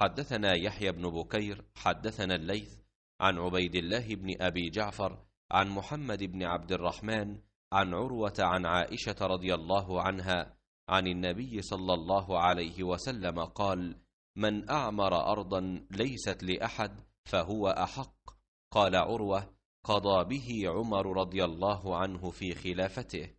حدثنا يحيى بن بكير حدثنا الليث عن عبيد الله بن أبي جعفر عن محمد بن عبد الرحمن عن عروة عن عائشة رضي الله عنها عن النبي صلى الله عليه وسلم قال من أعمر أرضا ليست لأحد فهو أحق قال عروة قضى به عمر رضي الله عنه في خلافته